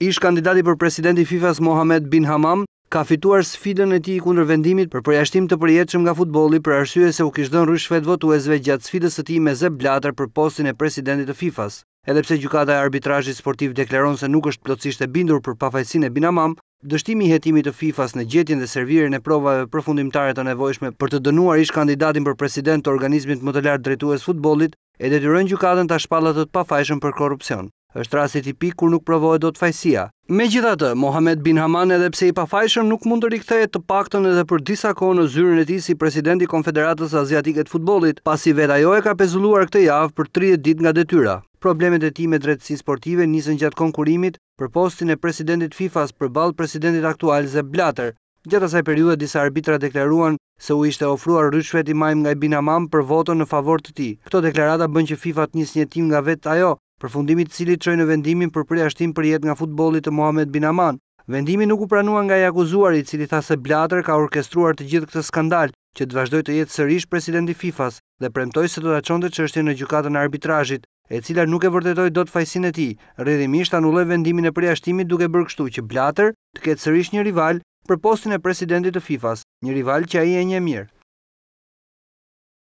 ish kandidati për presidenti FIFA-s Mohamed Bin Hamam, ka fituar sfidën e ti i kundër vendimit për përjaçtim të përjetëshëm nga futboli për arsye se u kishtë dënë rrëshfet votuesve gjatë sfidës të ti me zeb blatër për postin e presidentit të FIFA-s. Edhepse gjukata e arbitrajit sportiv dekleron se nuk është plotësisht e bindur për pafajsin e Bin Hamam, dështimi jetimit të FIFA-s në gjetjen dhe servirin e provave përfundimtare të nevojshme për të dënuar ish kandidatin për president të organizmit më të lartë drejtues futbolit, e detyrojnë gjukatën të shpallatët pafajshëm për korupcion është rasti tipik kur nuk provohet dot fajësia. Megjithatë, Mohamed Bin Haman edhe pse i pafajshëm nuk mund të rikthehet të paktën edhe për disa kohë në zyrën e tij si presidenti i Konfederatës Aziatike të Futbollit, pasi vetë ajo e ka pezulluar këtë javë për 30 ditë nga detyra. Problemet e tij me dretësi sportive njësën gjatë konkurimit për postin e presidentit FIFA-s përballë presidentit aktual Zeb Blatter. Gjatë asaj periudhe disa arbitra deklaruan se u ishte ofruar rrëshvet i majmë nga i Binamam për votën në favor të ti. Këto deklarata bën që FIFA të njës një tim nga vetë ajo, për fundimit cili të qojnë vendimin për përja për jet nga futbolit të Mohamed Bin Aman. Vendimi nuk u pranua nga jakuzuarit, cili tha se Blatter ka orkestruar të gjithë këtë skandal që të vazhdoj të jetë sërish presidenti FIFA-s dhe premtoj se do të qonde që është në gjukatën arbitrajit, e cila nuk e vërdetoj do të fajsin e ti, redimisht anulloj vendimin e përja duke bërkështu që Blatter të ketë sërish një rival për postin e presidenti të FIFA-s, një rival që a i e një mirë.